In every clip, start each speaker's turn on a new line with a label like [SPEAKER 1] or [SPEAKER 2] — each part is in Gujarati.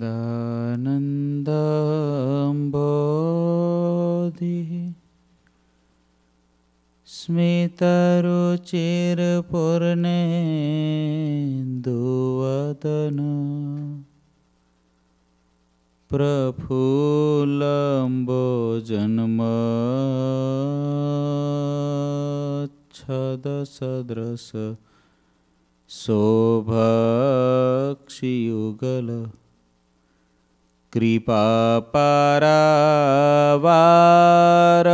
[SPEAKER 1] दनन्दम्बोधिः स्मितरुचिर्पूर्णेन्दुवदन प्रफुल्लम्बोजन्मच्छदसदृश शोभक्षियुगल कृपापरावार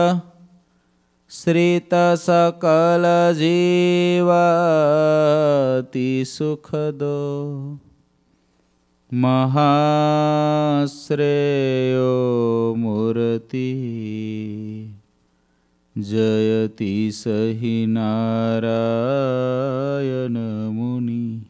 [SPEAKER 1] श्रितसकलजीवति सुखदो महाश्रेयो मूर्ति जयति सहि नारायणमुनिः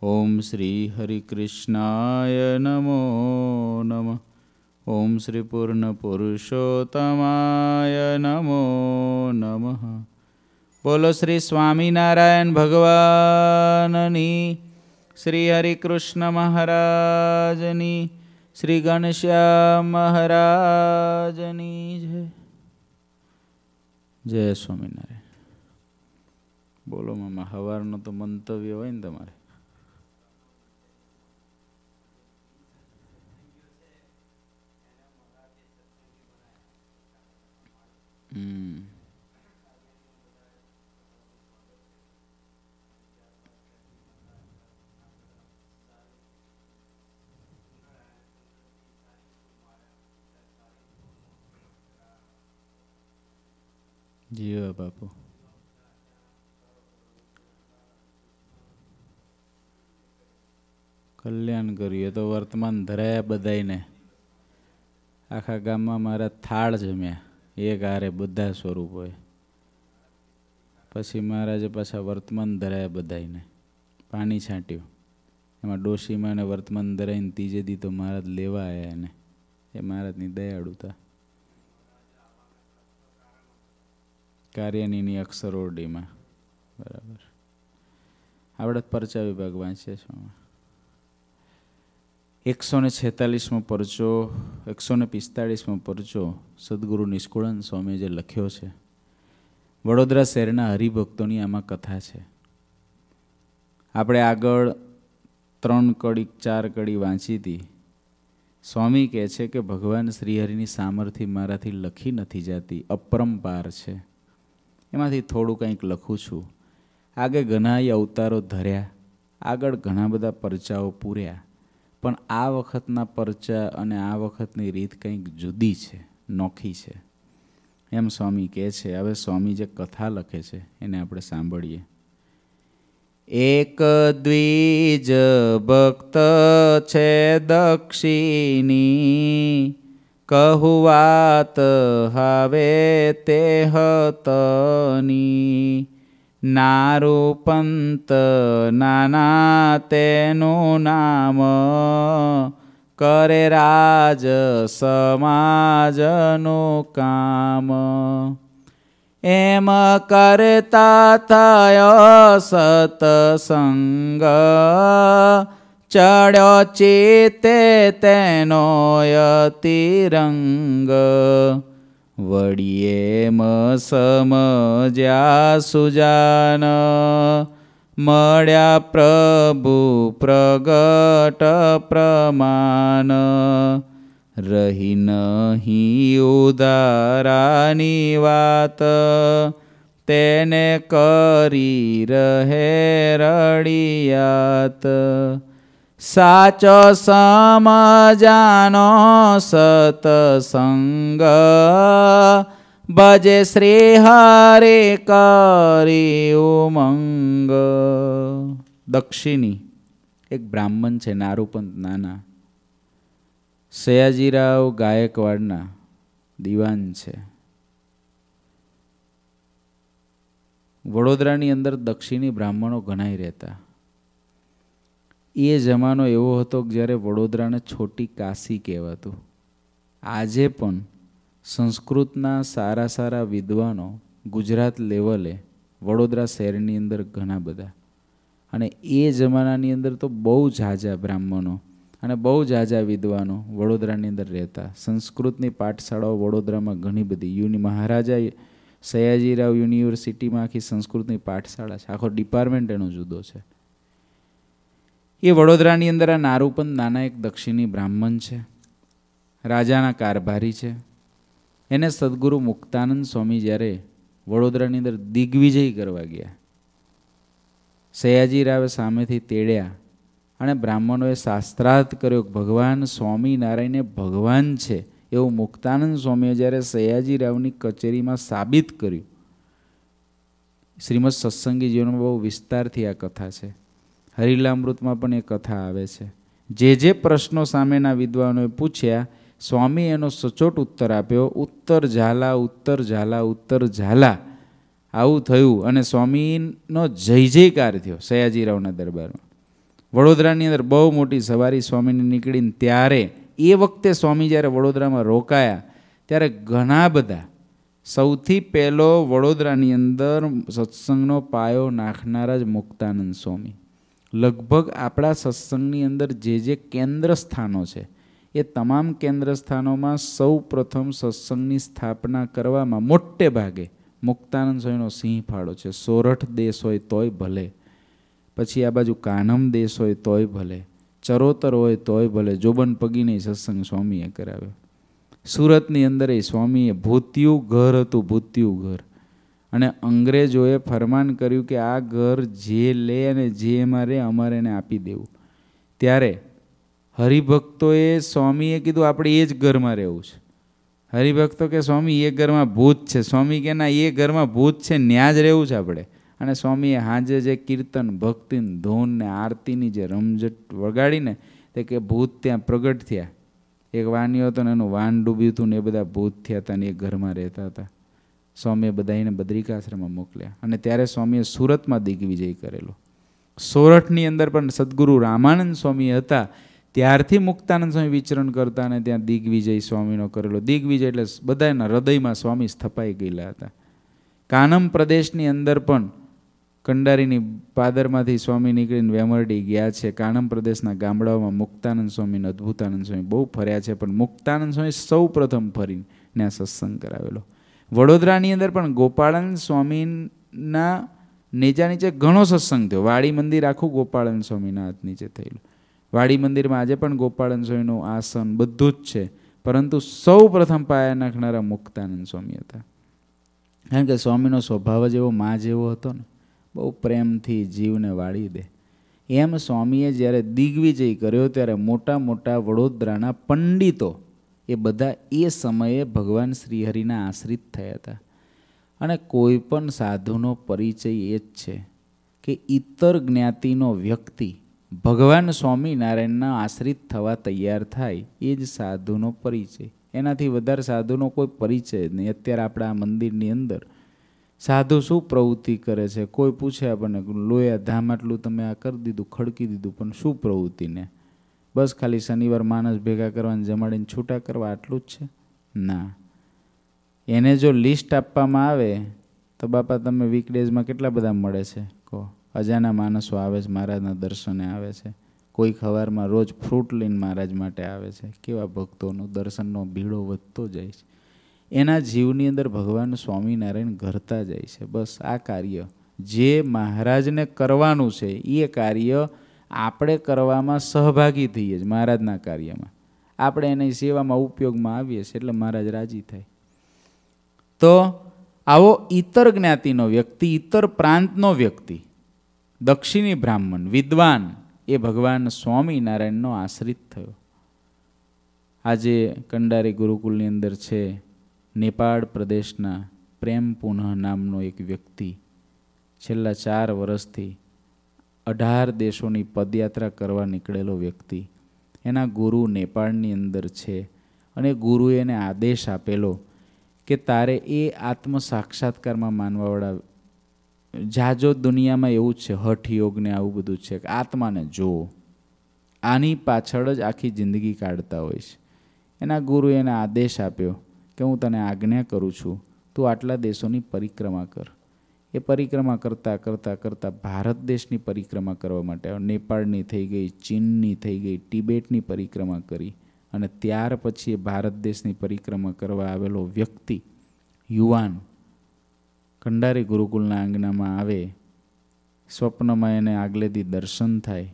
[SPEAKER 1] ઓમ શ્રી હરિકૃષ્ણાય નમો નમઃ ઓમ શ્રી પૂર્ણ પુરુષોત્તમાય નમો નમઃ બોલો શ્રી સ્વામિનારાયણ ભગવાનની શ્રી હરિકૃષ્ણ મહારાજની શ્રી ઘનશ્યામ મહારાજની જય જય સ્વામિનારાયણ બોલો મામા હવારનો તો મંતવ્ય હોય ને તમારે Mm. જીવ બાપુ કલ્યાણ કર્યું તો વર્તમાન ધરાયા બધાને આખા ગામમાં મારા થાળ જમ્યા એક હારે બધા સ્વરૂપ હોય પછી મહારાજે પાછા વર્તમાન ધરાયા બધાને પાણી છાંટ્યું એમાં ડોશીમાં અને વર્તમાન ધરાઈને ત્રીજે દી તો મહારાજ લેવા આવ્યા એને એ મહારાજની દયાળુતા કાર્યની અક્ષરોડીમાં બરાબર આપણે પરચા વિભાગ વાંચીએ છીએ એકસો ને છેતાલીસમો પરચો એકસો ને પિસ્તાળીસમો પરચો સદગુરુ નિષ્કુળાનંદ સ્વામીએ જે લખ્યો છે વડોદરા શહેરના હરિભક્તોની આમાં કથા છે આપણે આગળ ત્રણ કડી ચાર કડી વાંચી હતી સ્વામી કહે છે કે ભગવાન શ્રીહરિની સામર્થ્ય મારાથી લખી નથી જાતી અપરંપાર છે એમાંથી થોડું કંઈક લખું છું આગે ઘણા અવતારો ધર્યા આગળ ઘણા બધા પરચાઓ પૂર્યા પણ આ વખતના પરચા અને આ વખતની રીત કંઈક જુદી છે નોખી છે એમ સ્વામી કહે છે હવે સ્વામી જે કથા લખે છે એને આપણે સાંભળીએ એક દ્વિજ ભક્ત છે દક્ષિણી કહુવાત હવે તે હતની નારૂપંત નાના તેનું નામ કરે રાજ સમાજનું કામ એમ કરતા થયો સતસંગ ચડ્યો ચિતે તેનો તિરંગ વળીએ મ સમજ્યા સુજાન મળ્યા પ્રભુ પ્રગટ પ્રમાણ રહી નહીં ઉદારાની વાત તેને કરી રહે રડિયાત સાચો સમજાનો સતસંગ ભજે શ્રી હરે કરી ઉમંગ દક્ષિણી એક બ્રાહ્મણ છે નારૂપંત નાના સયાજીરાવ ગાયકવાડના દિવાન છે વડોદરાની અંદર દક્ષિણી બ્રાહ્મણો ઘણાય રહેતા એ જમાનો એવો હતો કે જ્યારે વડોદરાને છોટી કાશી કહેવાતું આજે પણ સંસ્કૃતના સારા સારા વિદ્વાનો ગુજરાત લેવલે વડોદરા શહેરની અંદર ઘણા બધા અને એ જમાનાની અંદર તો બહુ ઝાઝા બ્રાહ્મણો અને બહુ ઝાઝા વિદ્વાનો વડોદરાની અંદર રહેતા સંસ્કૃતની પાઠશાળાઓ વડોદરામાં ઘણી બધી યુનિ મહારાજા સયાજીરાવ યુનિવર્સિટીમાં આખી સંસ્કૃતની પાઠશાળા છે આખો ડિપાર્ટમેન્ટ એનો જુદો છે એ વડોદરાની અંદર આ નારૂપન નાના એક દક્ષિણી બ્રાહ્મણ છે રાજાના કારભારી છે એને સદગુરુ મુક્તાનંદ સ્વામી જ્યારે વડોદરાની અંદર દિગ્વિજય કરવા ગયા સયાજી રાવે સામેથી તેડ્યા અને બ્રાહ્મણોએ શાસ્ત્રાર્થ કર્યો ભગવાન સ્વામિનારાયણને ભગવાન છે એવું મુક્તાનંદ સ્વામીએ જ્યારે સયાજી રાવની કચેરીમાં સાબિત કર્યું શ્રીમદ સત્સંગી જીવનમાં બહુ વિસ્તારથી આ કથા છે હરિલામૃતમાં પણ એ કથા આવે છે જે જે પ્રશ્નો સામેના વિદ્વાનોએ પૂછ્યા સ્વામી એનો સચોટ ઉત્તર આપ્યો ઉત્તર ઝાલા ઉત્તર ઝાલા ઉત્તર ઝાલા આવું થયું અને સ્વામીનો જય જયકાર થયો સયાજીરાવના દરબારમાં વડોદરાની અંદર બહુ મોટી સવારી સ્વામીની નીકળીને ત્યારે એ વખતે સ્વામી જ્યારે વડોદરામાં રોકાયા ત્યારે ઘણા બધા સૌથી પહેલો વડોદરાની અંદર સત્સંગનો પાયો નાખનારા જ મુક્તાનંદ સ્વામી લગભગ આપણા સત્સંગની અંદર જે જે કેન્દ્ર સ્થાનો છે એ તમામ કેન્દ્ર સ્થાનોમાં સૌ પ્રથમ સત્સંગની સ્થાપના કરવામાં મોટે ભાગે મુક્તાનંદ સ્વામીનો સિંહ ફાળો છે સોરઠ દેશ હોય તોય ભલે પછી આ બાજુ કાનમ દેશ હોય તોય ભલે ચરોતર હોય તોય ભલે જોબન પગીને સત્સંગ સ્વામીએ કરાવ્યો સુરતની અંદર એ સ્વામીએ ભૂત્યું ઘર હતું ભૂત્યું ઘર અને અંગ્રેજોએ ફરમાન કર્યું કે આ ઘર જે લે અને જે એમાં રહે અમારે એને આપી દેવું ત્યારે હરિભક્તોએ સ્વામીએ કીધું આપણે એ જ ઘરમાં રહેવું છે હરિભક્તો કે સ્વામી એ ઘરમાં ભૂત છે સ્વામી કે ના એ ઘરમાં ભૂત છે ન્યા જ રહેવું છે આપણે અને સ્વામીએ હાજે જે કીર્તન ભક્તિન ધૂન ને આરતીની જે રમઝટ વગાડીને તે કે ભૂત ત્યાં પ્રગટ થયા એક વાનીઓ હતો ને એનું વાન ડૂબ્યું હતું ને એ બધા ભૂત થયા હતા ને એ ઘરમાં રહેતા હતા સ્વામીએ બધાને બદ્રિકાશ્રમમાં મોકલ્યા અને ત્યારે સ્વામીએ સુરતમાં દિગ્વિજય કરેલો સોરઠની અંદર પણ સદગુરુ રામાનંદ સ્વામી હતા ત્યારથી મુક્તાનંદ સ્વામી વિચરણ કરતા અને ત્યાં દિગ્વિજય સ્વામીનો કરેલો દિગ્વિજય એટલે બધાના હૃદયમાં સ્વામી સ્થપાઈ ગયેલા હતા કાનમ પ્રદેશની અંદર પણ કંડારીની પાદરમાંથી સ્વામી નીકળીને વેમરડી ગયા છે કાનમ પ્રદેશના ગામડાઓમાં મુક્તાનંદ સ્વામી અદ્ભુતાનંદ સ્વામી બહુ ફર્યા છે પણ મુક્તાનંદ સ્વામી સૌ પ્રથમ ફરીને ત્યાં સત્સંગ કરાવેલો વડોદરાની અંદર પણ ગોપાળન સ્વામીના નેજા નીચે ઘણો સત્સંગ થયો વાડી મંદિર આખું ગોપાળન સ્વામીના હાથ નીચે થયેલું વાડી મંદિરમાં આજે પણ ગોપાળન સ્વામીનું આસન બધું જ છે પરંતુ સૌ પ્રથમ પાયા નાખનારા મુક્તાનંદ સ્વામી હતા કારણ કે સ્વામીનો સ્વભાવ જ એવો મા જેવો હતો ને બહુ પ્રેમથી જીવને વાળી દે એમ સ્વામીએ જ્યારે દિગ્વિજય કર્યો ત્યારે મોટા મોટા વડોદરાના પંડિતો એ બધા એ સમયે ભગવાન શ્રીહરિના આશ્રિત થયા હતા અને કોઈ પણ સાધુનો પરિચય એ જ છે કે ઇતર જ્ઞાતિનો વ્યક્તિ ભગવાન સ્વામિનારાયણના આશ્રિત થવા તૈયાર થાય એ જ સાધુનો પરિચય એનાથી વધારે સાધુનો કોઈ પરિચય જ નહીં અત્યારે આપણા મંદિરની અંદર સાધુ શું પ્રવૃત્તિ કરે છે કોઈ પૂછે આપણને લોયા ધામ આટલું તમે આ કરી દીધું ખડકી દીધું પણ શું પ્રવૃત્તિને બસ ખાલી શનિવાર માણસ ભેગા કરવાને જમાડીને છૂટા કરવા આટલું જ છે ના એને જો લિસ્ટ આપવામાં આવે તો બાપા તમે વીકડેઝમાં કેટલા બધા મળે છે કહો અજાના માણસો આવે છે મહારાજના દર્શને આવે છે કોઈ ખવારમાં રોજ ફ્રૂટ લઈને મહારાજ માટે આવે છે કેવા ભક્તોનો દર્શનનો ભીડો વધતો જાય છે એના જીવની અંદર ભગવાન સ્વામિનારાયણ ઘરતા જાય છે બસ આ કાર્ય જે મહારાજને કરવાનું છે એ કાર્ય આપણે કરવામાં સહભાગી થઈએ જ મહારાજના કાર્યમાં આપણે એની સેવામાં ઉપયોગમાં આવીએ છીએ એટલે મહારાજ રાજી થાય તો આવો ઇતર જ્ઞાતિનો વ્યક્તિ ઇતર પ્રાંતનો વ્યક્તિ દક્ષિણી બ્રાહ્મણ વિદ્વાન એ ભગવાન સ્વામિનારાયણનો આશ્રિત થયો આજે કંડારી ગુરુકુલની અંદર છે નેપાળ પ્રદેશના પ્રેમ પુનઃ નામનો એક વ્યક્તિ છેલ્લા ચાર વર્ષથી અઢાર દેશોની પદયાત્રા કરવા નીકળેલો વ્યક્તિ એના ગુરુ નેપાળની અંદર છે અને ગુરુએ એને આદેશ આપેલો કે તારે એ આત્મ સાક્ષાત્કારમાં માનવાવાળા જાજો દુનિયામાં એવું છે હઠ યોગને આવું બધું છે કે આત્માને જુઓ આની પાછળ જ આખી જિંદગી કાઢતા હોય છે એના ગુરુએ એને આદેશ આપ્યો કે હું તને આજ્ઞા કરું છું તું આટલા દેશોની પરિક્રમા કર એ પરિક્રમા કરતાં કરતાં કરતાં ભારત દેશની પરિક્રમા કરવા માટે નેપાળની થઈ ગઈ ચીનની થઈ ગઈ તિબેટની પરિક્રમા કરી અને ત્યાર પછી એ ભારત દેશની પરિક્રમા કરવા આવેલો વ્યક્તિ યુવાન કંડારી ગુરુકુલના આંગણામાં આવે સ્વપ્નમાં એને આગલેથી દર્શન થાય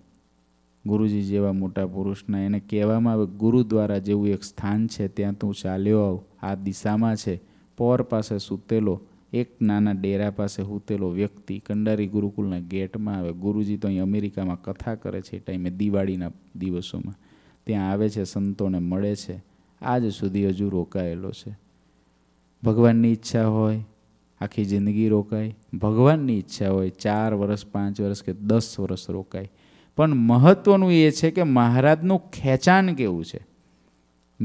[SPEAKER 1] ગુરુજી જેવા મોટા પુરુષના એને કહેવામાં આવે ગુરુદ્વારા જેવું એક સ્થાન છે ત્યાં તું ચાલ્યો આવ આ દિશામાં છે પોર પાસે સૂતેલો એક નાના ડેરા પાસે હૂતેલો વ્યક્તિ કંડારી ગુરુકુલના ગેટમાં આવે ગુરુજી તો અહીં અમેરિકામાં કથા કરે છે એ ટાઈમે દિવાળીના દિવસોમાં ત્યાં આવે છે સંતોને મળે છે આજ સુધી હજુ રોકાયેલો છે ભગવાનની ઈચ્છા હોય આખી જિંદગી રોકાય ભગવાનની ઈચ્છા હોય ચાર વર્ષ પાંચ વર્ષ કે દસ વર્ષ રોકાય પણ મહત્વનું એ છે કે મહારાજનું ખેંચાણ કેવું છે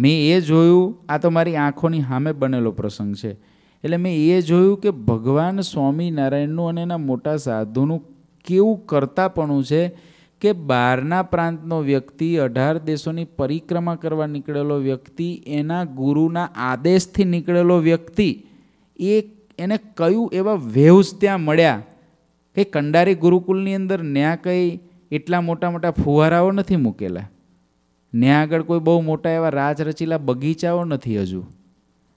[SPEAKER 1] મેં એ જોયું આ તો મારી આંખોની સામે બનેલો પ્રસંગ છે એટલે મેં એ જોયું કે ભગવાન સ્વામિનારાયણનું અને એના મોટા સાધુનું કેવું કરતાપણું છે કે બહારના પ્રાંતનો વ્યક્તિ અઢાર દેશોની પરિક્રમા કરવા નીકળેલો વ્યક્તિ એના ગુરુના આદેશથી નીકળેલો વ્યક્તિ એ એને કયું એવા વેવ્સ ત્યાં મળ્યા કે કંડારી ગુરુકુલની અંદર ન્યા કંઈ એટલા મોટા મોટા ફુવારાઓ નથી મૂકેલા ન્યા આગળ કોઈ બહુ મોટા એવા રાચ રચીલા બગીચાઓ નથી હજુ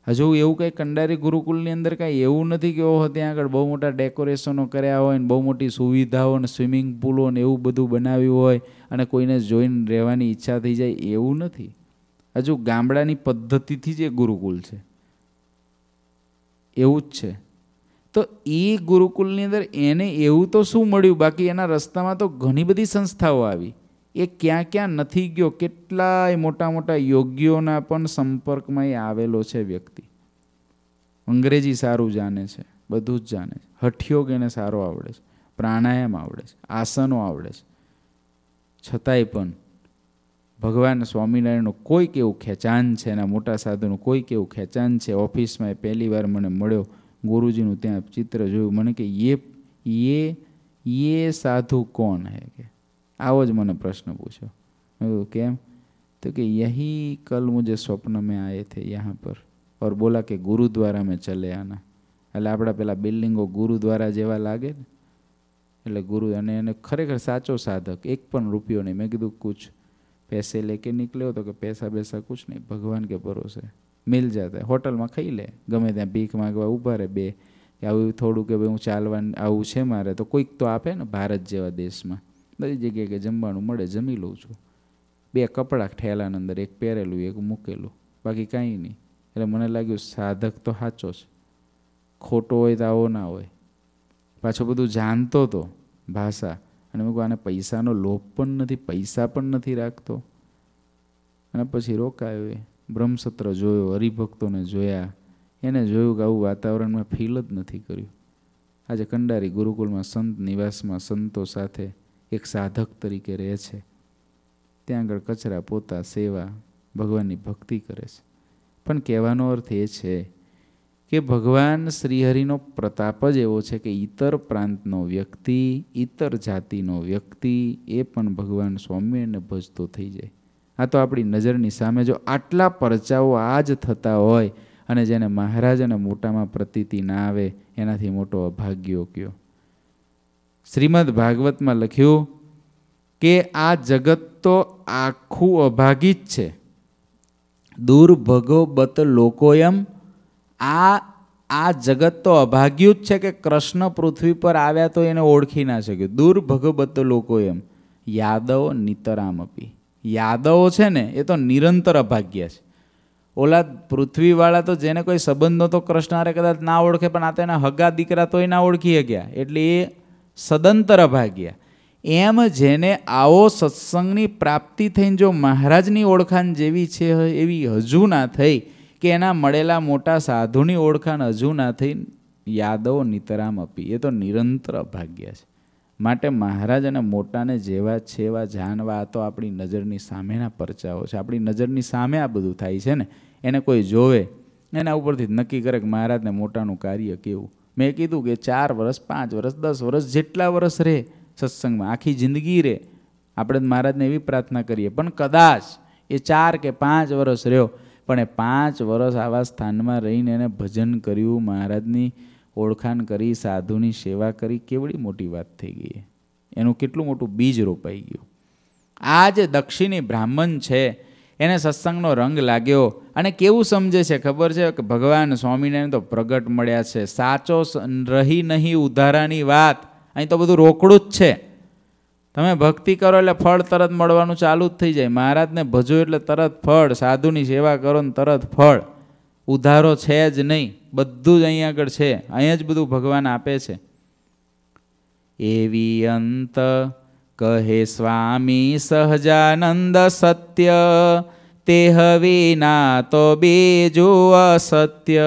[SPEAKER 1] હજુ એવું કંઈ કંડારી ગુરુકુલની અંદર કાંઈ એવું નથી કે ઓહો ત્યાં આગળ બહુ મોટા ડેકોરેશનો કર્યા હોય ને બહુ મોટી સુવિધાઓ ને સ્વિમિંગ પુલો ને એવું બધું બનાવ્યું હોય અને કોઈને જોઈને રહેવાની ઈચ્છા થઈ જાય એવું નથી હજુ ગામડાની પદ્ધતિથી જ એ ગુરુકુલ છે એવું જ છે તો એ ગુરુકુલની અંદર એને એવું તો શું મળ્યું બાકી એના રસ્તામાં તો ઘણી બધી સંસ્થાઓ આવી એ ક્યાં ક્યાં નથી ગયો કેટલાય મોટા મોટા યોગ્યોના પણ સંપર્કમાં એ આવેલો છે વ્યક્તિ અંગ્રેજી સારું જાણે છે બધું જ જાણે છે હઠયોગ એને સારો આવડે છે પ્રાણાયામ આવડે છે આસનો આવડે છે છતાંય પણ ભગવાન સ્વામિનારાયણનું કોઈ કેવું ખેંચાણ છે એના મોટા સાધુનું કોઈ કેવું ખેંચાણ છે ઓફિસમાં એ પહેલી વાર મને મળ્યો ગુરુજીનું ત્યાં ચિત્ર જોયું મને કે એ એ એ સાધુ કોણ હે કે આવો જ મને પ્રશ્ન પૂછ્યો મેં કેમ तो कि यही कल मुझे સ્વપ્ન મેં આયે થે यहाँ પર ઓર બોલા કે ગુરુદ્વારા મેં ચલે આના એટલે આપણા પેલા બિલ્ડિંગો ગુરુદ્વારા જેવા લાગે ને એટલે ગુરુ અને એને ખરેખર સાચો સાધક એક પણ રૂપિયો નહીં મેં કીધું કુછ પૈસે લેકે નીકળ્યો તો કે પૈસા બેસા કુછ નહીં ભગવાન કે ભરોસે મિલ જાતે હોટલમાં ખાઈ લે ગમે ત્યાં ભીખ માગવા ઊભા રહે બે કે આવું થોડું કે ભાઈ હું ચાલવા આવું છે મારે તો કોઈક તો આપે ને ભારત જેવા દેશમાં બધી જગ્યાએ કે જમવાનું મળે જમી લઉં છું બે કપડાં ઠેલાની અંદર એક પહેરેલું એક મૂકેલું બાકી કાંઈ નહીં એટલે મને લાગ્યું સાધક તો સાચો છે ખોટો હોય તો આવો ના હોય પાછો બધું જાણતો હતો ભાષા અને મેં આને પૈસાનો લોભ પણ નથી પૈસા પણ નથી રાખતો અને પછી રોકાયો એ બ્રહ્મસત્ર જોયો હરિભક્તોને જોયા એને જોયું કે આવું વાતાવરણમાં ફીલ જ નથી કર્યું આજે કંડારી ગુરુકુળમાં સંત નિવાસમાં સંતો સાથે એક સાધક તરીકે રહે છે ત્યાં આગળ કચરા પોતા સેવા ભગવાનની ભક્તિ કરે છે પણ કહેવાનો અર્થ એ છે કે ભગવાન શ્રીહરિનો પ્રતાપ જ એવો છે કે ઇતર પ્રાંતનો વ્યક્તિ ઇતર જાતિનો વ્યક્તિ એ પણ ભગવાન સ્વામીને ભજતો થઈ જાય આ તો આપણી નજરની સામે જો આટલા પરચાઓ આ જ થતા હોય અને જેને મહારાજ અને મોટામાં પ્રતીતિ ના આવે એનાથી મોટો અભાગ્યો કયો શ્રીમદ ભાગવતમાં લખ્યું કે આ જગત તો આખું અભાગી જ છે દુર્ભગો લોકો એમ આ આ જગત તો અભાગ્યું જ છે કે કૃષ્ણ પૃથ્વી પર આવ્યા તો એને ઓળખી ના શક્યું દુર્ભગો લોકો એમ યાદવો નિતરામ અપી યાદવો છે ને એ તો નિરંતર અભાગ્ય છે ઓલા પૃથ્વીવાળા તો જેને કોઈ સંબંધ નહોતો કૃષ્ણ હારે કદાચ ના ઓળખે પણ આ તેના હગા દીકરા તોય ના ઓળખી શક્યા એટલે એ સદંતર ભાગ્યા એમ જેને આવો સત્સંગની પ્રાપ્તિ થઈને જો મહારાજની ઓળખાણ જેવી છે એવી હજુ ના થઈ કે એના મળેલા મોટા સાધુની ઓળખાણ હજુ ના થઈ યાદવ નિતરામ અપી એ તો નિરંતર અભાગ્ય છે માટે મહારાજ અને મોટાને જેવા છેવા એવા જાણવા તો આપણી નજરની સામેના પરચાઓ છે આપણી નજરની સામે આ બધું થાય છે ને એને કોઈ જોવે એના ઉપરથી નક્કી કરે કે મહારાજને મોટાનું કાર્ય કેવું મેં કીધું કે ચાર વર્ષ પાંચ વર્ષ દસ વર્ષ જેટલા વર્ષ રહે સત્સંગમાં આખી જિંદગી રહે આપણે મહારાજને એવી પ્રાર્થના કરીએ પણ કદાચ એ ચાર કે પાંચ વર્ષ રહ્યો પણ એ પાંચ વર્ષ આવા સ્થાનમાં રહીને એને ભજન કર્યું મહારાજની ઓળખાણ કરી સાધુની સેવા કરી કેવડી મોટી વાત થઈ ગઈ એનું કેટલું મોટું બીજ રોપાઈ ગયું આ જે દક્ષિણી બ્રાહ્મણ છે એને સત્સંગનો રંગ લાગ્યો અને કેવું સમજે છે ખબર છે કે ભગવાન સ્વામિનારાયણ તો પ્રગટ મળ્યા છે સાચો રહી નહીં ઉધારાની વાત અહીં તો બધું રોકડું જ છે તમે ભક્તિ કરો એટલે ફળ તરત મળવાનું ચાલુ જ થઈ જાય મહારાજને ભજો એટલે તરત ફળ સાધુની સેવા કરો ને તરત ફળ ઉધારો છે જ નહીં બધું જ અહીં આગળ છે અહીંયા જ બધું ભગવાન આપે છે એવી અંત કહે સ્વામી સહજાનંદ સત્ય તે હવીના તો બીજું અસત્ય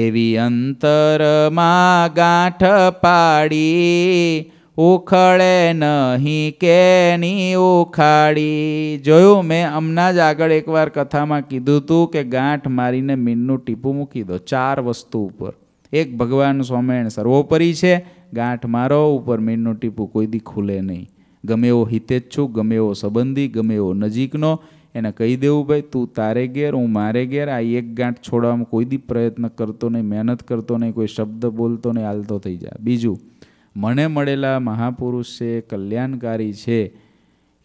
[SPEAKER 1] એવી અંતરમાં ગાંઠ પાડી ઉખળે નહીં કેની ઉખાડી જોયું મેં હમણાં જ આગળ એકવાર કથામાં કીધું હતું કે ગાંઠ મારીને મીનનું ટીપું મૂકી દો ચાર વસ્તુ ઉપર એક ભગવાન સ્વામિનારાયણ સર્વોપરી છે ગાંઠ મારો ઉપર મીણનું ટીપું કોઈ દી ખુલે નહીં ગમે એવો હિતેચ્છુક ગમે એવો સંબંધી ગમે એવો નજીકનો એને કહી દેવું ભાઈ તું તારે ઘેર હું મારે ઘેર આ એક ગાંઠ છોડવામાં કોઈ દી પ્રયત્ન કરતો નહીં મહેનત કરતો નહીં કોઈ શબ્દ બોલતો નહીં હાલતો થઈ જાય બીજું મને મળેલા મહાપુરુષ છે કલ્યાણકારી છે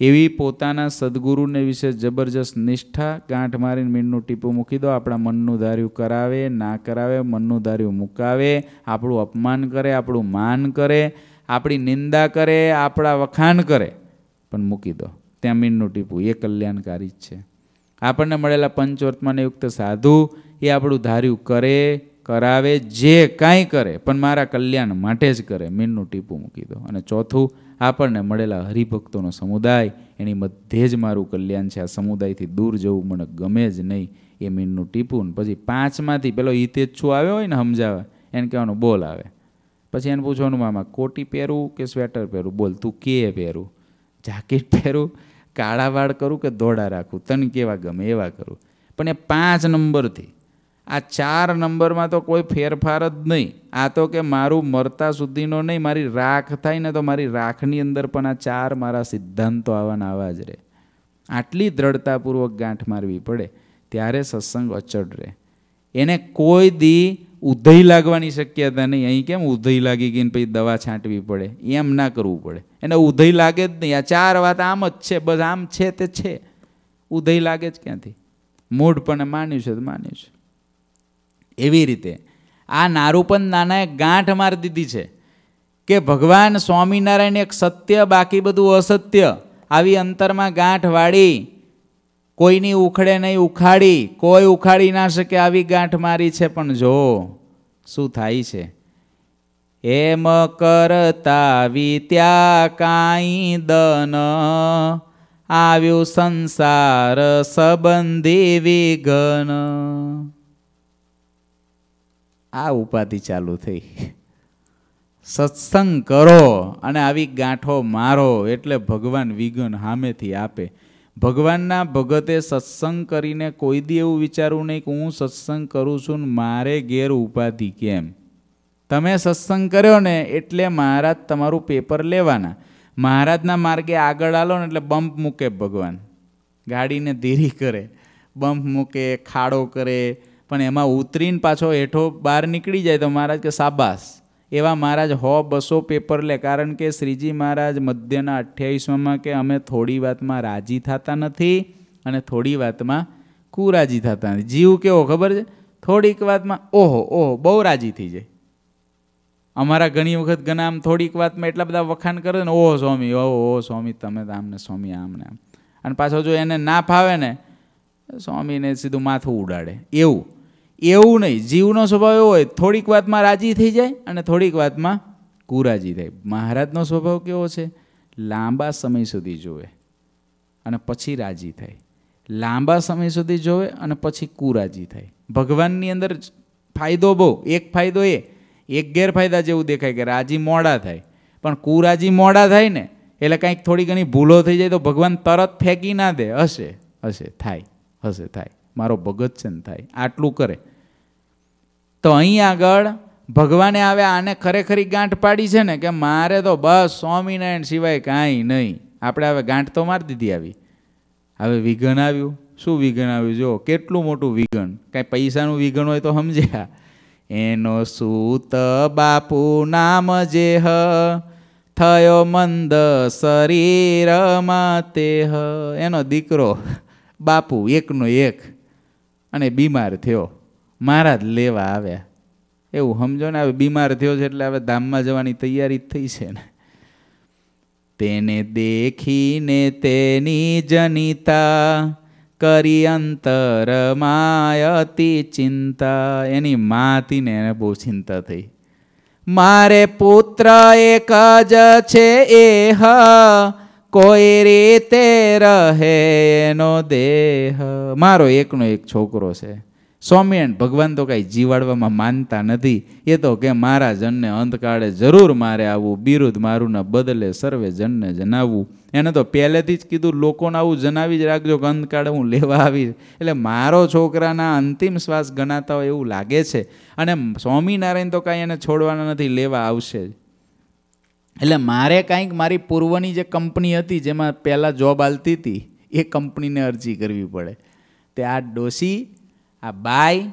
[SPEAKER 1] એવી પોતાના સદગુરુને વિશે જબરજસ્ત નિષ્ઠા ગાંઠ મારીને મીણનું ટીપું મૂકી દો આપણા મનનું ધાર્યું કરાવે ના કરાવે મનનું ધાર્યું મુકાવે આપણું અપમાન કરે આપણું માન કરે આપણી નિંદા કરે આપણા વખાણ કરે પણ મૂકી દો ત્યાં મીણનું ટીપું એ કલ્યાણકારી જ છે આપણને મળેલા પંચવર્તમાં યુક્ત સાધુ એ આપણું ધાર્યું કરે કરાવે જે કાંઈ કરે પણ મારા કલ્યાણ માટે જ કરે મીણનું ટીપું મૂકી દો અને ચોથું આપણને મળેલા હરિભક્તોનો સમુદાય એની મધ્યે જ મારું કલ્યાણ છે આ સમુદાયથી દૂર જવું મને ગમે જ નહીં એ મીનનું ટીપું પછી પાંચમાંથી પેલો હિતેચ્છુ આવ્યો હોય ને સમજાવે એને કહેવાનું બોલ આવે પછી એને પૂછવાનું મામા કોટી પહેરવું કે સ્વેટર પહેરવું બોલ તું કે પહેરું જાકીટ પહેરું કાળા વાળ કરું કે ધોળા રાખું તને કેવા ગમે એવા કરું પણ એ પાંચ નંબરથી આ ચાર નંબરમાં તો કોઈ ફેરફાર જ નહીં આ તો કે મારું મરતા સુધીનો નહીં મારી રાખ થાય ને તો મારી રાખની અંદર પણ આ ચાર મારા સિદ્ધાંતો આવવાના આવા જ રહે આટલી દ્રઢતાપૂર્વક ગાંઠ મારવી પડે ત્યારે સત્સંગ અચળ રહે એને કોઈ દી ઉધઈ લાગવાની શક્યતા નહીં અહીં કેમ ઉધઈ લાગી ગઈને પછી દવા છાંટવી પડે એમ ના કરવું પડે એને ઉધઈ લાગે જ નહીં આ ચાર વાત આમ જ છે બસ આમ છે તે છે ઉધઈ લાગે જ ક્યાંથી મૂળ પણ માન્યું છે તો માન્યું છે એવી રીતે આ નારૂપન નાનાએ ગાંઠ મારી દીધી છે કે ભગવાન સ્વામિનારાયણ એક સત્ય બાકી બધું અસત્ય આવી અંતરમાં ગાંઠ વાળી કોઈની ઉખડે નહીં ઉખાડી કોઈ ઉખાડી ના શકે આવી ગાંઠ મારી છે પણ જો શું થાય છે એમ કરતા આવી ત્યાં કાંઈ દન આવ્યું સંસાર સંબંધી વિઘન આ ઉપાધિ ચાલુ થઈ સત્સંગ કરો અને આવી ગાંઠો મારો એટલે ભગવાન વિઘન હામેથી આપે ભગવાનના ભગતે સત્સંગ કરીને કોઈ દી એવું વિચારવું નહીં કે હું સત્સંગ કરું છું ને મારે ગેર ઉપાધિ કેમ તમે સત્સંગ કર્યો ને એટલે મહારાજ તમારું પેપર લેવાના મહારાજના માર્ગે આગળ આલો ને એટલે બમ્પ મૂકે ભગવાન ગાડીને ધીરી કરે બમ્પ મૂકે ખાડો કરે પણ એમાં ઉતરીને પાછો હેઠો બહાર નીકળી જાય તો મહારાજ કે સાબાસ એવા મહારાજ હો બસો પેપર લે કારણ કે શ્રીજી મહારાજ મધ્યના અઠ્યાવીસમાં કે અમે થોડી વાતમાં રાજી થતા નથી અને થોડી વાતમાં કુરાજી થતા નથી જીવ કેવો ખબર છે થોડીક વાતમાં ઓહો ઓહો બહુ રાજી થઈ જાય અમારા ઘણી વખત ઘણા આમ થોડીક વાતમાં એટલા બધા વખાણ કરે ને ઓહો સ્વામી ઓહો ઓહો સ્વામી તમે આમને સ્વામી આમને આમ અને પાછો જો એને ના ફાવે ને સ્વામીને સીધું માથું ઉડાડે એવું એવું નહીં જીવનો સ્વભાવ એવો હોય થોડીક વાતમાં રાજી થઈ જાય અને થોડીક વાતમાં કુરાજી થાય મહારાજનો સ્વભાવ કેવો છે લાંબા સમય સુધી જોવે અને પછી રાજી થાય લાંબા સમય સુધી જોવે અને પછી કુરાજી થાય ભગવાનની અંદર ફાયદો બહુ એક ફાયદો એ એક ગેરફાયદા જેવું દેખાય કે રાજી મોડા થાય પણ કુરાજી મોડા થાય ને એટલે કંઈક થોડી ઘણી ભૂલો થઈ જાય તો ભગવાન તરત ફેંકી ના દે હશે હશે થાય હશે થાય મારો ભગતચંદ થાય આટલું કરે તો અહીં આગળ ભગવાને આવે આને ખરેખરી ગાંઠ પાડી છે ને કે મારે તો બસ સ્વામિનારાયણ સિવાય કાંઈ નહીં આપણે હવે ગાંઠ તો મારી દીધી આવી હવે વિઘન આવ્યું શું વિઘન આવ્યું જો કેટલું મોટું વિઘન કાંઈ પૈસાનું વિઘન હોય તો સમજ્યા એનો સૂત બાપુ નામ જે હ થયો મંદ શરીરમાં તે હ એનો દીકરો બાપુ એકનો એક અને બીમાર થયો મારા જ લેવા આવ્યા એવું સમજો ને હવે બીમાર થયો છે એટલે હવે ધામમાં જવાની તૈયારી થઈ છે ને તેને દેખીને તેની જનિતા કરી અંતર માયતી ચિંતા એની માતી ને એને બહુ ચિંતા થઈ મારે પુત્ર એક જ છે એ હા કોઈ રીતે રહે એનો દેહ મારો એકનો એક છોકરો છે સૌમ્યન ભગવાન તો કાંઈ જીવાડવામાં માનતા નથી એ તો કે મારા જનને અંતકાળે જરૂર મારે આવું બિરુદ મારું ના બદલે સર્વે જનને જનાવવું એને તો પહેલેથી જ કીધું લોકોને આવું જણાવી જ રાખજો કે અંતકાળે હું લેવા આવીશ એટલે મારો છોકરાના અંતિમ શ્વાસ ગણાતા હોય એવું લાગે છે અને સ્વામિનારાયણ તો કાંઈ એને છોડવાના નથી લેવા આવશે જ એટલે મારે કાંઈક મારી પૂર્વની જે કંપની હતી જેમાં પહેલાં જોબ આલતી હતી એ કંપનીને અરજી કરવી પડે તે આ ડોસી આ બાય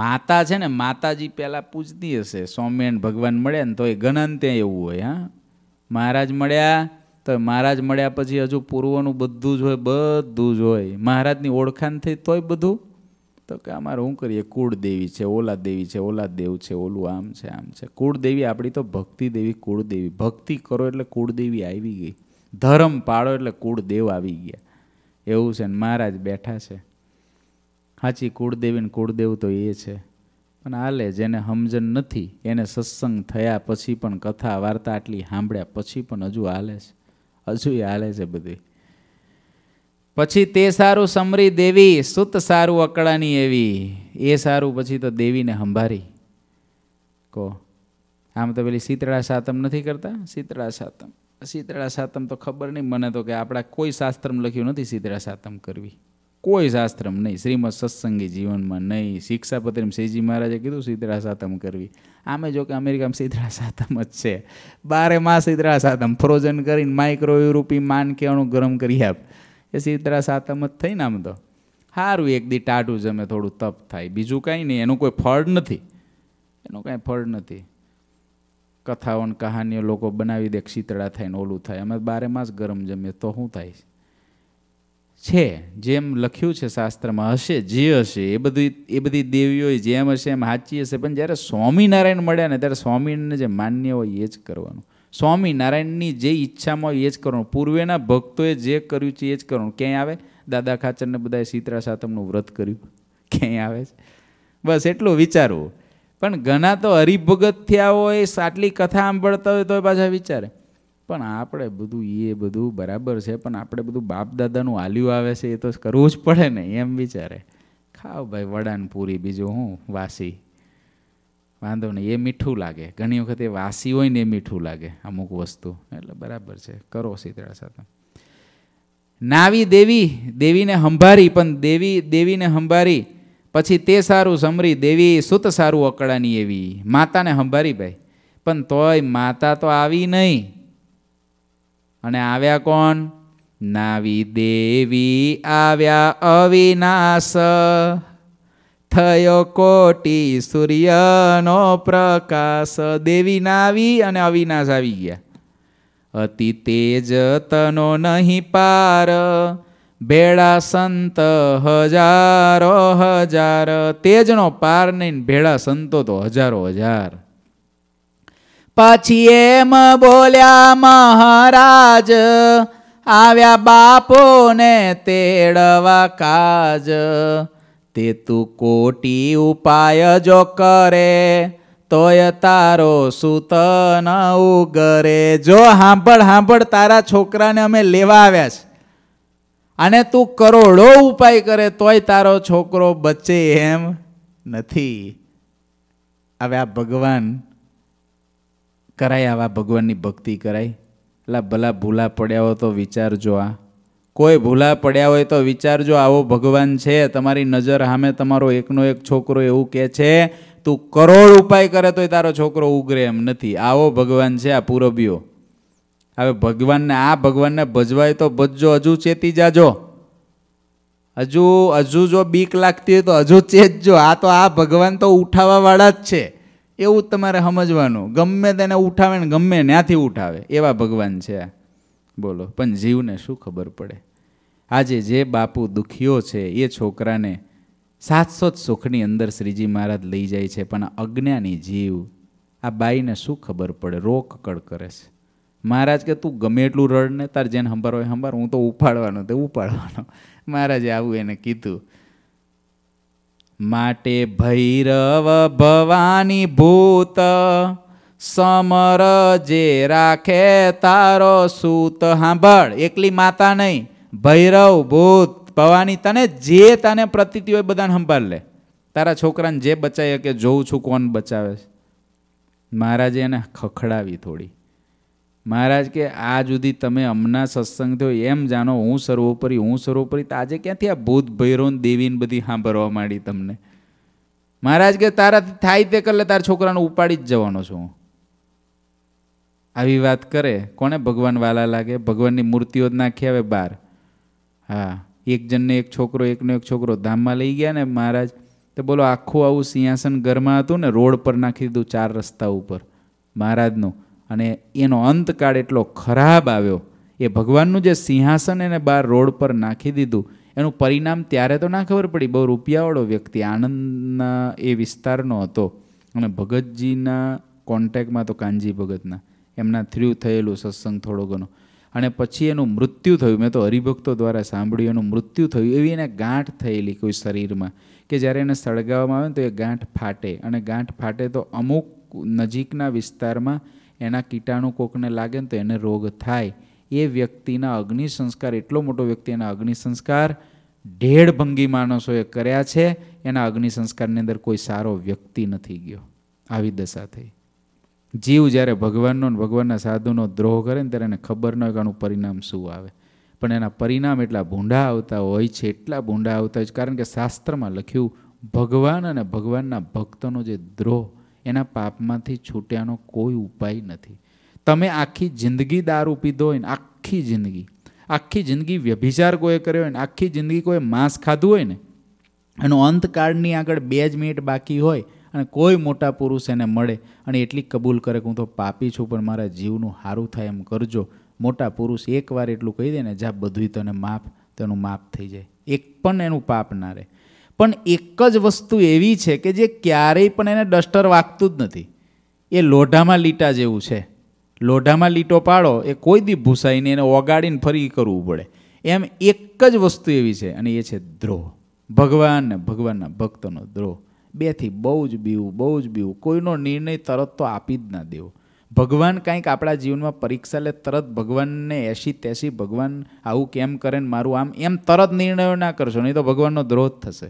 [SPEAKER 1] માતા છે ને માતાજી પહેલાં પૂછતી હશે સૌમ્યન ભગવાન મળ્યા ને તો એ ગણંતે એવું હોય હા મહારાજ મળ્યા તો મહારાજ મળ્યા પછી હજુ પૂર્વનું બધું જ હોય બધું જ હોય મહારાજની ઓળખાણ થઈ તોય બધું તો કે અમારે શું કરીએ કુળદેવી છે ઓલા દેવી છે ઓલા દેવ છે ઓલું આમ છે આમ છે કુળદેવી આપણી તો ભક્તિ દેવી કુળદેવી ભક્તિ કરો એટલે કુળદેવી આવી ગઈ ધર્મ પાળો એટલે કુળદેવ આવી ગયા એવું છે ને મહારાજ બેઠા છે સાચી કુળદેવી ને કુળદેવ તો એ છે પણ હાલે જેને સમજણ નથી એને સત્સંગ થયા પછી પણ કથા વાર્તા આટલી સાંભળ્યા પછી પણ હજુ હાલે છે હજુ હાલે છે બધી પછી તે સારું સમરી દેવી સુત સારું અકળાની એવી એ સારું પછી તો દેવીને સંભારી કહો આમ તો પેલી શીતળા સાતમ નથી કરતા શીતળા સાતમ શીતળા સાતમ તો ખબર નહીં મને તો કે આપણા કોઈ શાસ્ત્રમ લખ્યું નથી શીતળા સાતમ કરવી કોઈ શાસ્ત્રમ નહીં શ્રીમદ સત્સંગી જીવનમાં નહીં શિક્ષાપત્રીમાં શ્રીજી મહારાજે કીધું સીતરા સાતમ કરવી આમે જો કે અમેરિકામાં સીતરા સાતમ જ છે બારે માં સીતરા સાતમ ફ્રોઝન કરીને માઇક્રોવેવ રૂપી માન કે અણુ ગરમ કરી આપ એ સીતરા સાતમત થઈને આમ તો સારું એક દી ટાટું જમે થોડું તપ થાય બીજું કાંઈ નહીં એનું કોઈ ફળ નથી એનું કાંઈ ફળ નથી કથાઓ ને કહાનીઓ લોકો બનાવી દે શીતળા થાય ને ઓલું થાય અમે બારેમાં જ ગરમ જમીએ તો શું થાય છે જેમ લખ્યું છે શાસ્ત્રમાં હશે જે હશે એ બધી એ બધી દેવીઓ જેમ હશે એમ સાચી હશે પણ જ્યારે સ્વામિનારાયણ મળ્યા ને ત્યારે સ્વામીને જે માન્ય હોય એ જ કરવાનું સ્વામી નારાયણની જે ઈચ્છામાં હોય એ જ કરવાનું પૂર્વેના ભક્તોએ જે કર્યું છે એ જ કરવાનું ક્યાંય આવે દાદા ખાચરને બધાએ સીતરા સાતમનું વ્રત કર્યું ક્યાંય આવે છે બસ એટલું વિચારવું પણ ઘણા તો હરિભગત થયા હોય સાટલી કથા સાંભળતા હોય તો પાછા વિચારે પણ આપણે બધું એ બધું બરાબર છે પણ આપણે બધું બાપ દાદાનું આલ્યું આવે છે એ તો કરવું જ પડે ને એમ વિચારે ખાવ ભાઈ વડાને પૂરી બીજું હું વાસી વાંધો નહીં એ મીઠું લાગે ઘણી વખતે વાસી હોય ને એ મીઠું લાગે અમુક વસ્તુ એટલે બરાબર છે કરો શીતળા સાથે નાવી દેવી દેવીને હંભારી પણ દેવી દેવીને હંભારી પછી તે સારું સમરી દેવી સુત સારું અકળાની એવી માતાને હંભારી ભાઈ પણ તોય માતા તો આવી નહીં અને આવ્યા કોણ નાવી દેવી આવ્યા અવિનાશ થયો કોટી સૂર્યનો પ્રકાશ દેવી નાવી અને અવિનાશ આવી ગયા અતિ તેજ તનો નહીં પાર ભેળા સંત હજારો હજાર તેજનો પાર નહીં ભેળા સંતો તો હજારો હજાર પછી એમ બોલ્યા મહારાજ આવ્યા બાપોને તેડવા કાજ તે તું કોટી ઉપાય જો કરે તોય તારો સુત ન ઉગરે જો હાંભળ હાંભળ તારા છોકરાને અમે લેવા આવ્યા છે અને તું કરોડો ઉપાય કરે તોય તારો છોકરો બચે એમ નથી હવે આ ભગવાન કરાય આવા ભગવાનની ભક્તિ કરાય એટલે ભલા ભૂલા પડ્યા હો તો વિચારજો આ કોઈ ભૂલા પડ્યા હોય તો વિચારજો આવો ભગવાન છે તમારી નજર સામે તમારો એકનો એક છોકરો એવું કહે છે તું કરોડ ઉપાય કરે તોય તારો છોકરો ઉગરે એમ નથી આવો ભગવાન છે આ પૂરબીઓ હવે ભગવાનને આ ભગવાનને ભજવાય તો ભજજો હજુ ચેતી જાજો હજુ હજુ જો બીક લાગતી હોય તો હજુ ચેતજો આ તો આ ભગવાન તો ઉઠાવવાવાળા જ છે એવું તમારે સમજવાનું ગમે તેને ઉઠાવે ને ગમે ત્યાંથી ઉઠાવે એવા ભગવાન છે આ બોલો પણ જીવને શું ખબર પડે આજે જે બાપુ દુખીઓ છે એ છોકરાને સાતસો જ સુખની અંદર શ્રીજી મહારાજ લઈ જાય છે પણ અજ્ઞાની જીવ આ બાઈને શું ખબર પડે રોકકડ કરે છે મહારાજ કે તું ગમે એટલું રડ ને તાર જેને સંભાર હોય સંભાર હું તો ઉપાડવાનો તે ઉપાડવાનો મહારાજે આવું એને કીધું માટે ભૈરવ ભવાની ભૂત સમર જે રાખે તારો સુત સાંભળ એકલી માતા નહીં ભૈરવ ભૂત ભવાની તને જે તને પ્રતીતિ હોય બધાને સંભાળ લે તારા છોકરાને જે બચાવી કે જોઉં છું કોણ બચાવે છે મહારાજે એને ખખડાવી થોડી મહારાજ કે આ જુદી તમે હમણાં સત્સંગ થયો એમ જાણો હું સર્વોપરી હું સર્વોપરી તો આજે ક્યાંથી આ ભૂત ભૈરોન દેવીને બધી સાંભળવા માંડી તમને મહારાજ કે તારાથી થાય તે કરલે તારા છોકરાને ઉપાડી જ જવાનો છું હું આવી વાત કરે કોને ભગવાન વાલા લાગે ભગવાનની મૂર્તિઓ જ નાખી આવે બહાર હા એક જણને એક છોકરો એકનો એક છોકરો ધામમાં લઈ ગયા ને મહારાજ તો બોલો આખું આવું સિંહાસન ઘરમાં હતું ને રોડ પર નાખી દીધું ચાર રસ્તા ઉપર મહારાજનું અને એનો અંતકાળ એટલો ખરાબ આવ્યો એ ભગવાનનું જે સિંહાસન એને બહાર રોડ પર નાખી દીધું એનું પરિણામ ત્યારે તો ના ખબર પડી બહુ રૂપિયાવાળો વ્યક્તિ આણંદના એ વિસ્તારનો હતો અને ભગતજીના કોન્ટેકમાં તો કાનજી ભગતના એમના થ્રુ થયેલું સત્સંગ થોડો ઘણો અને પછી એનું મૃત્યુ થયું મેં તો હરિભક્તો દ્વારા સાંભળ્યું એનું મૃત્યુ થયું એવી એને ગાંઠ થયેલી કોઈ શરીરમાં કે જ્યારે એને સળગાવવામાં આવે ને તો એ ગાંઠ ફાટે અને ગાંઠ ફાટે તો અમુક નજીકના વિસ્તારમાં એના કીટાણુ કોકને લાગે ને તો એને રોગ થાય એ વ્યક્તિના અગ્નિ સંસ્કાર એટલો મોટો વ્યક્તિ એના અગ્નિ સંસ્કાર ઢેડ ભંગી માણસોએ કર્યા છે એના અગ્નિ સંસ્કારની અંદર કોઈ સારો વ્યક્તિ નથી ગયો આવી દશા થઈ જીવ જ્યારે ભગવાનનો ને ભગવાનના સાધુનો દ્રોહ કરે ને ત્યારે એને ખબર ન હોય કે આનું પરિણામ શું આવે પણ એના પરિણામ એટલા ભૂંડા આવતા હોય છે એટલા ભૂંડા આવતા હોય છે કારણ કે શાસ્ત્રમાં લખ્યું ભગવાન અને ભગવાનના ભક્તનો જે દ્રોહ એના પાપમાંથી છૂટ્યાનો કોઈ ઉપાય નથી તમે આખી જિંદગી દારૂ પીધો હોય ને આખી જિંદગી આખી જિંદગી વ્યભિચાર કોઈ કર્યો હોય ને આખી જિંદગી કોઈ માંસ ખાધું હોય ને એનો અંતકાળની આગળ બે જ મિનિટ બાકી હોય અને કોઈ મોટા પુરુષ એને મળે અને એટલી કબૂલ કરે કે હું તો પાપી છું પણ મારા જીવનું સારું થાય એમ કરજો મોટા પુરુષ એકવાર એટલું કહી દે ને જા બધું તને માફ તેનું માફ થઈ જાય એક પણ એનું પાપ ના રહે પણ એક જ વસ્તુ એવી છે કે જે ક્યારેય પણ એને ડસ્ટર વાગતું જ નથી એ લોઢામાં લીટા જેવું છે લોઢામાં લીટો પાડો એ કોઈ દી ભૂસાઈને એને ઓગાડીને ફરી કરવું પડે એમ એક જ વસ્તુ એવી છે અને એ છે દ્રોહ ભગવાન ભગવાનના ભક્તોનો દ્રોહ બેથી બહુ જ બીવું બહુ જ બીવું કોઈનો નિર્ણય તરત તો આપી જ ના દેવો ભગવાન કાંઈક આપણા જીવનમાં પરીક્ષા લે તરત ભગવાનને એસી તેસી ભગવાન આવું કેમ કરે ને મારું આમ એમ તરત નિર્ણયો ના કરશો નહીં તો ભગવાનનો દ્રોહ થશે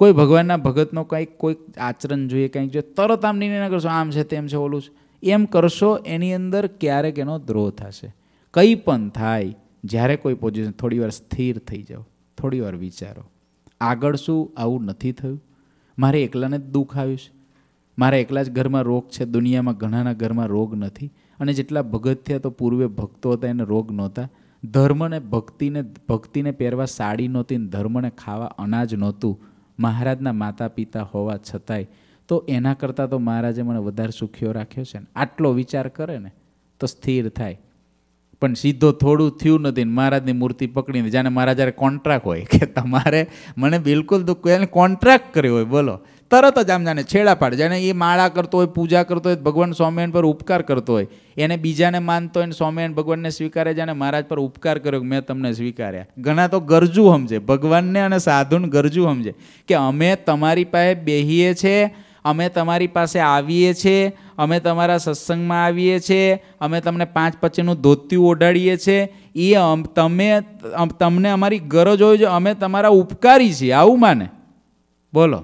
[SPEAKER 1] કોઈ ભગવાનના ભગતનો કંઈક કોઈક આચરણ જોઈએ કંઈક જોઈએ તરત આમ નિર્ણય ના કરશો આમ છે તેમ છે ઓલું છે એમ કરશો એની અંદર ક્યારેક એનો દ્રોહ થશે કંઈ પણ થાય જ્યારે કોઈ પોઝિશન થોડીવાર સ્થિર થઈ જાઓ થોડી વાર વિચારો આગળ શું આવું નથી થયું મારે એકલાને જ દુઃખ આવ્યું છે મારા એકલા જ ઘરમાં રોગ છે દુનિયામાં ઘણાના ઘરમાં રોગ નથી અને જેટલા ભગત થયા તો પૂર્વે ભક્તો હતા એને રોગ નહોતા ધર્મને ભક્તિને ભક્તિને પહેરવા સાડી નહોતી ને ધર્મને ખાવા અનાજ નહોતું મહારાજના માતા પિતા હોવા છતાંય તો એના કરતાં તો મહારાજે મને વધારે સુખ્યો રાખ્યો છે ને આટલો વિચાર કરે ને તો સ્થિર થાય પણ સીધો થોડું થયું નથી ને મહારાજની મૂર્તિ પકડીને જાણે મારા જ્યારે કોન્ટ્રાક્ટ હોય કે તમારે મને બિલકુલ તો એને કોન્ટ્રાક્ટ કર્યો હોય બોલો તરત જ આમ જાણે છેડા પાડે જાણે એ માળા કરતો હોય પૂજા કરતો હોય ભગવાન સ્વામિનારાયણ પર ઉપકાર કરતો હોય એને બીજાને માનતો હોય ને સ્વામિનારાયણ ભગવાનને સ્વીકારે જાણે મહારાજ પર ઉપકાર કર્યો મેં તમને સ્વીકાર્યા ઘણા તો ગરજુ સમજે ભગવાનને અને સાધુને ગરજું સમજે કે અમે તમારી પાસે બેહીએ છીએ અમે તમારી પાસે આવીએ છીએ અમે તમારા સત્સંગમાં આવીએ છીએ અમે તમને પાંચ પછીનું ધોતિયું ઓઢાડીએ છીએ એ તમે તમને અમારી ગરજ હોય છે અમે તમારા ઉપકારી છીએ આવું માને બોલો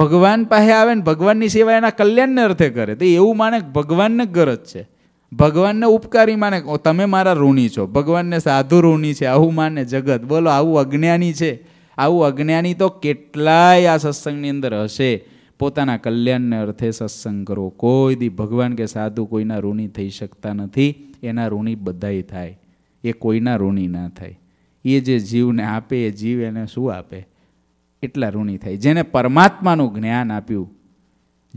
[SPEAKER 1] ભગવાન પાસે આવે ને ભગવાનની સેવા એના કલ્યાણને અર્થે કરે તો એવું માને ભગવાનને ગરજ છે ભગવાનને ઉપકારી માને તમે મારા ઋણી છો ભગવાનને સાધુ ઋણી છે આવું માને જગત બોલો આવું અજ્ઞાની છે આવું અજ્ઞાની તો કેટલાય આ સત્સંગની અંદર હશે પોતાના કલ્યાણને અર્થે સત્સંગ કરવો કોઈ દી ભગવાન કે સાધુ કોઈના ઋણી થઈ શકતા નથી એના ઋણી બધાય થાય એ કોઈના ઋણી ના થાય એ જે જીવને આપે એ જીવ એને શું આપે એટલા ઋણી થાય જેને પરમાત્માનું જ્ઞાન આપ્યું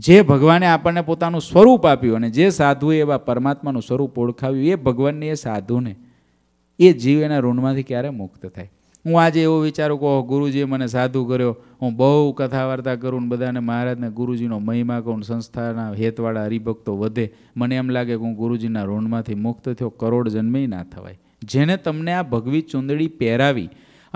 [SPEAKER 1] જે ભગવાને આપણને પોતાનું સ્વરૂપ આપ્યું અને જે સાધુએ એવા પરમાત્માનું સ્વરૂપ ઓળખાવ્યું એ ભગવાનને એ સાધુને એ જીવ એના ઋણમાંથી ક્યારે મુક્ત થાય હું આજે એવો વિચારું કહો ગુરુજીએ મને સાધુ કર્યો હું બહુ કથા વાર્તા કરું ને બધાને મહારાજને ગુરુજીનો મહિમા કહું સંસ્થાના હેતવાળા હરિભક્તો વધે મને એમ લાગે કે હું ગુરુજીના ઋણમાંથી મુક્ત થયો કરોડ જન્મે ના થવાય જેને તમને આ ભગવી ચૂંદડી પહેરાવી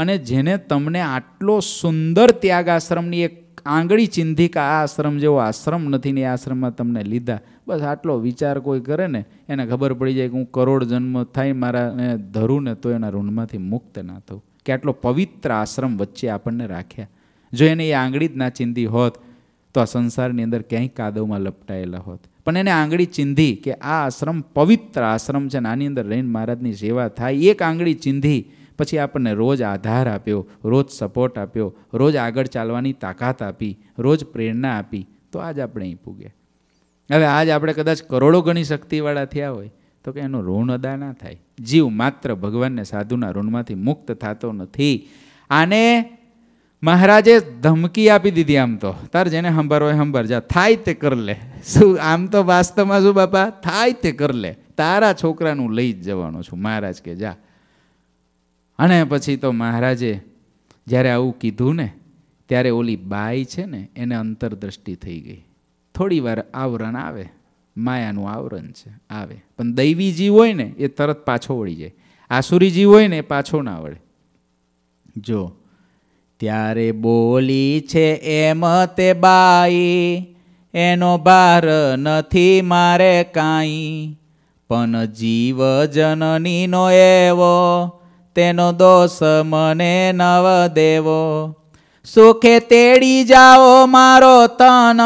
[SPEAKER 1] અને જેને તમને આટલો સુંદર ત્યાગ આશ્રમની એક આંગળી ચિંધિક આ આશ્રમ જેવો આશ્રમ નથી ને એ આશ્રમમાં તમને લીધા બસ આટલો વિચાર કોઈ કરે ને એને ખબર પડી જાય કે હું કરોડ જન્મ થાય મારાને ધરું ને તો એના ઋણમાંથી મુક્ત ના થવું કે આટલો પવિત્ર આશ્રમ વચ્ચે આપણને રાખ્યા જો એને એ આંગળી જ ના ચીંધી હોત તો આ સંસારની અંદર ક્યાંય કાદવમાં લપટાયેલા હોત પણ એને આંગળી ચીંધી કે આ આશ્રમ પવિત્ર આશ્રમ છે આની અંદર રહીને મહારાજની સેવા થાય એક આંગળી ચીંધી પછી આપણને રોજ આધાર આપ્યો રોજ સપોર્ટ આપ્યો રોજ આગળ ચાલવાની તાકાત આપી રોજ પ્રેરણા આપી તો આજ આપણે અહીં પૂગ્યા હવે આજ આપણે કદાચ કરોડો ગણી શક્તિવાળા થયા હોય તો કે એનું ઋણ અદા ના થાય જીવ માત્ર ભગવાનને સાધુના ઋણમાંથી મુક્ત થતો નથી આને મહારાજે ધમકી આપી દીધી આમ તો તાર જેને સંભાળો હોય સંભાળ જા થાય તે કર લે શું આમ તો વાસ્તવમાં શું બાપા થાય તે કર લે તારા છોકરાનું લઈ જ જવાનો છું મહારાજ કે જા અને પછી તો મહારાજે જ્યારે આવું કીધું ને ત્યારે ઓલી બાઈ છે ને એને અંતરદ્રષ્ટિ થઈ ગઈ થોડી વાર આવરણ આવે માયાનું આવરણ છે આવે પણ દૈવી જીવ હોય ને એ તરત પાછો વળી જાય આસુરી જીવ હોય ને એ પાછો ના વળે જો ત્યારે બોલી છે એમ તે બાઈ એનો ભાર નથી મારે કાંઈ પણ જીવ જનનીનો એવો તેનો દોષ મને નવ દેવો સુખે તેડી જાઓ મારો તન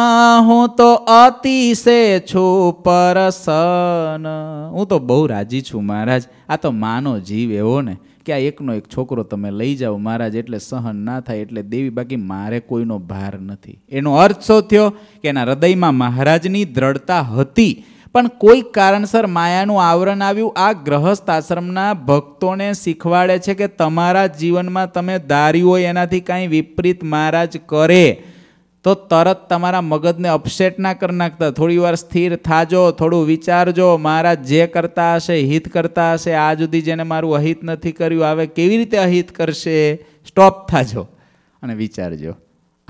[SPEAKER 1] હું તો અતિશે છું પરસન હું તો બહુ રાજી છું મહારાજ આ તો માનો જીવ એવો ને કે આ એકનો એક છોકરો તમે લઈ જાઓ મહારાજ એટલે સહન ના થાય એટલે દેવી બાકી મારે કોઈનો ભાર નથી એનો અર્થ શું થયો કે એના હૃદયમાં મહારાજની દ્રઢતા હતી પણ કોઈ કારણસર માયાનું આવરણ આવ્યું આ ગ્રહસ્થ આશ્રમના ભક્તોને શીખવાડે છે કે તમારા જીવનમાં તમે ધાર્યું હોય એનાથી કાંઈ વિપરીત મહારાજ કરે તો તરત તમારા મગજને અપસેટ ના કરી નાખતા થોડી વાર સ્થિર થાજો થોડું વિચારજો મારા જે કરતા હશે હિત કરતા હશે આ સુધી જેને મારું અહિત નથી કર્યું આવે કેવી રીતે અહિત કરશે સ્ટોપ થાજો અને વિચારજો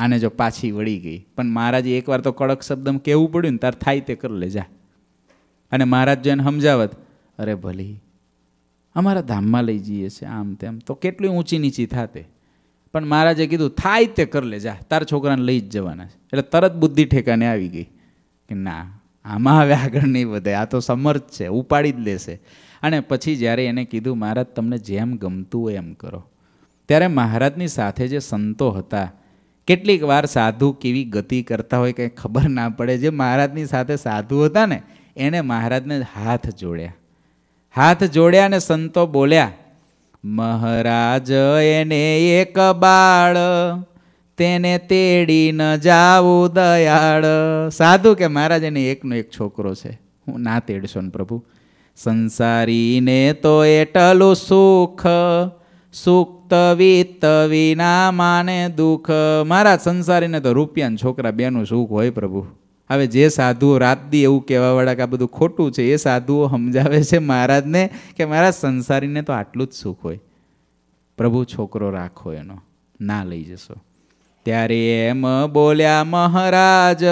[SPEAKER 1] આને જો પાછી વળી ગઈ પણ મહારાજ એકવાર તો કડક શબ્દમાં કહેવું પડ્યું ને તાર થાય તે કરી લેજા અને મહારાજ જેને સમજાવત અરે ભલે અમારા ધામમાં લઈ જઈએ છે આમ તેમ તો કેટલી ઊંચી નીચી થાતે પણ મહારાજે કીધું થાય તે કર લે જા તાર છોકરાને લઈ જ જવાના છે એટલે તરત બુદ્ધિ ઠેકાને આવી ગઈ કે ના આમાં હવે આગળ નહીં વધે આ તો સમર્થ છે ઉપાડી જ લેશે અને પછી જ્યારે એને કીધું મહારાજ તમને જેમ ગમતું હોય એમ કરો ત્યારે મહારાજની સાથે જે સંતો હતા કેટલીક વાર સાધુ કેવી ગતિ કરતા હોય કંઈ ખબર ના પડે જે મહારાજની સાથે સાધુ હતા ને એણે મહારાજને હાથ જોડ્યા હાથ જોડ્યા ને સંતો બોલ્યા મહારાજ એને એક બાળ તેને તેડી ન જાવું દયાળ સાધુ કે મહારાજ એને એકનો એક છોકરો છે હું ના તેડશો ને પ્રભુ સંસારીને તો એટલું સુખ સુક્ત વિત્ત વિના માને દુઃખ મારા સંસારીને તો રૂપિયાને છોકરા બેનું સુખ હોય પ્રભુ હવે જે સાધુઓ રાત દી એવું કહેવાવાળા કે આ બધું ખોટું છે એ સાધુઓ સમજાવે છે મહારાજને કે મારા સંસારીને તો આટલું જ સુખ હોય પ્રભુ છોકરો રાખો એનો ના લઈ જશો ત્યારે એમ બોલ્યા મહારાજ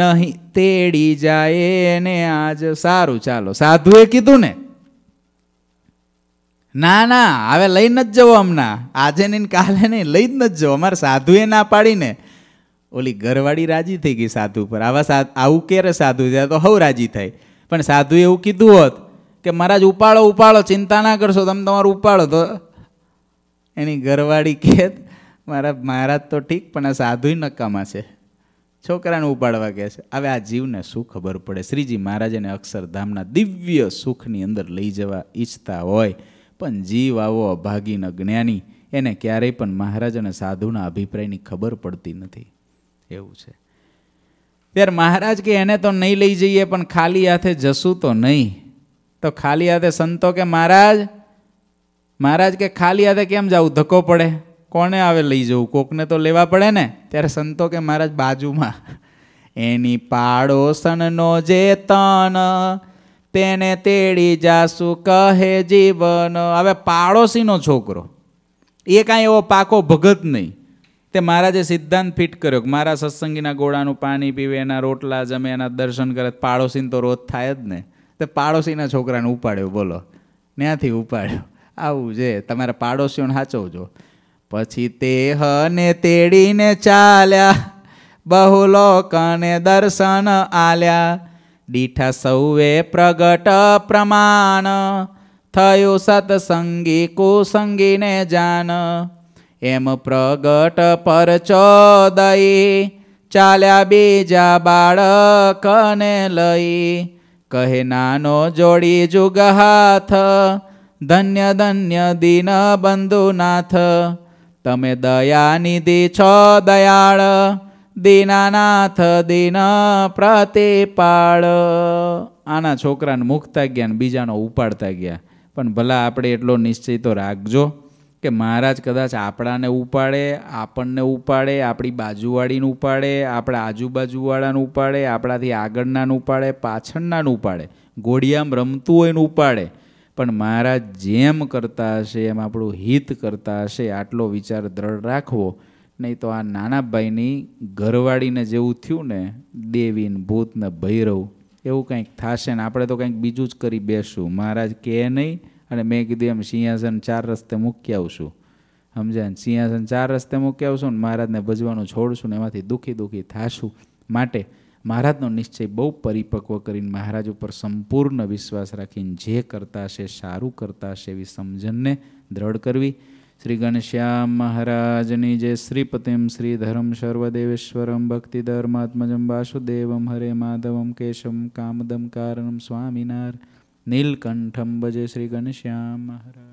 [SPEAKER 1] નહીં તેડી જાય એને આજ સારું ચાલો સાધુએ કીધું ને ના ના હવે લઈ ન જ જવો હમણાં આજે નહીં કાલે નહીં લઈ જ ન જ જવો અમારે સાધુએ ના પાડીને ને ઓલી ઘરવાળી રાજી થઈ ગઈ સાધુ પર આવા સાધ આવું ક્યારે સાધુ છે તો હવ રાજી થાય પણ સાધુ એવું કીધું હોત કે મહારાજ ઉપાડો ઉપાડો ચિંતા ના કરશો તમે તમારું ઉપાડો તો એની ઘરવાળી કે મારા મહારાજ તો ઠીક પણ આ સાધુય નકામા છે છોકરાને ઉપાડવા કહે છે હવે આ જીવને શું ખબર પડે શ્રીજી મહારાજને અક્ષરધામના દિવ્ય સુખની અંદર લઈ જવા ઈચ્છતા હોય પણ જીવ આવો અભાગીન અજ્ઞાની એને ક્યારેય પણ મહારાજ અને સાધુના અભિપ્રાયની ખબર પડતી નથી એવું છે ત્યારે મહારાજ કે એને તો નહીં લઈ જઈએ પણ ખાલી હાથે જશું તો નહીં તો ખાલી હાથે સંતો કે મહારાજ મહારાજ કે ખાલી હાથે કેમ જવું ધક્કો પડે કોને આવે લઈ જવું કોકને તો લેવા પડે ને ત્યારે સંતો કે મહારાજ બાજુમાં એની પાડોશનનો જે તન તેને તેડી જાશું કહે જીવન હવે પાડોશીનો છોકરો એ કાંઈ એવો પાકો ભગત નહીં તે મહારાજે સિદ્ધાંત ફિટ કર્યો કે મારા સત્સંગીના ગોળાનું પાણી પીવે એના રોટલા જમે એના દર્શન કરે પાડોશીને તો રોજ થાય જ ને તે પાડોશીના છોકરાને ઉપાડ્યો બોલો ત્યાંથી ઉપાડ્યો આવું જે તમારા પાડોશીઓને સાચવજો પછી તે હને તેડીને ચાલ્યા બહુ લોકને દર્શન આલ્યા દીઠા સૌએ પ્રગટ પ્રમાણ થયું સત્સંગી કુસંગીને જાન એમ પ્રગટ પર ચોદયી ચાલ્યા બીજા બાળકને લઈ કહે નાનો જોડી જુગ હાથ ધન્ય ધન્ય દિન બંધુનાથ તમે દયાનિધિ છો દયાળ દીનાનાથ દીન પ્રતિપાળ આના છોકરાને મૂકતા ગયા ને બીજાનો ઉપાડતા ગયા પણ ભલા આપણે એટલો નિશ્ચય તો રાખજો કે મહારાજ કદાચ આપણાને ઉપાડે આપણને ઉપાડે આપણી બાજુવાળીને ઉપાડે આપણા આજુબાજુવાળાને ઉપાડે આપણાથી આગળનાને ઉપાડે પાછળનાને ઉપાડે ઘોડિયામ રમતું હોય ને ઉપાડે પણ મહારાજ જેમ કરતા હશે એમ આપણું હિત કરતા હશે આટલો વિચાર દ્રઢ રાખવો નહીં તો આ નાનાભાઈની ઘરવાળીને જેવું થયું ને દેવીને ભૂતને ભૈરવ એવું કંઈક થશે ને આપણે તો કંઈક બીજું જ કરી બેસશું મહારાજ કહે નહીં અને મેં કીધું એમ સિંહાસન ચાર રસ્તે મૂકી આવશું સમજાય સિંહાસન ચાર રસ્તે મૂકી આવશું ને મહારાજને ભજવાનું છોડશું ને એમાંથી દુઃખી દુઃખી થાશું માટે મહારાજનો નિશ્ચય બહુ પરિપક્વ કરીને મહારાજ ઉપર સંપૂર્ણ વિશ્વાસ રાખીને જે કરતા હશે સારું કરતા હશે એવી સમજણને દ્રઢ કરવી શ્રી ગણશ્યામ મહારાજની જે શ્રીપતિમ શ્રી શ્રીધરમ સર્વદેવેશ્વરમ ધર્માત્મજમ વાસુદેવમ હરે માધવમ કેશમ કામદમ કારણમ સ્વામિનારાયણ નીલકંઠમ ભજે શ્રી ઘનશ્યામ મહારાજ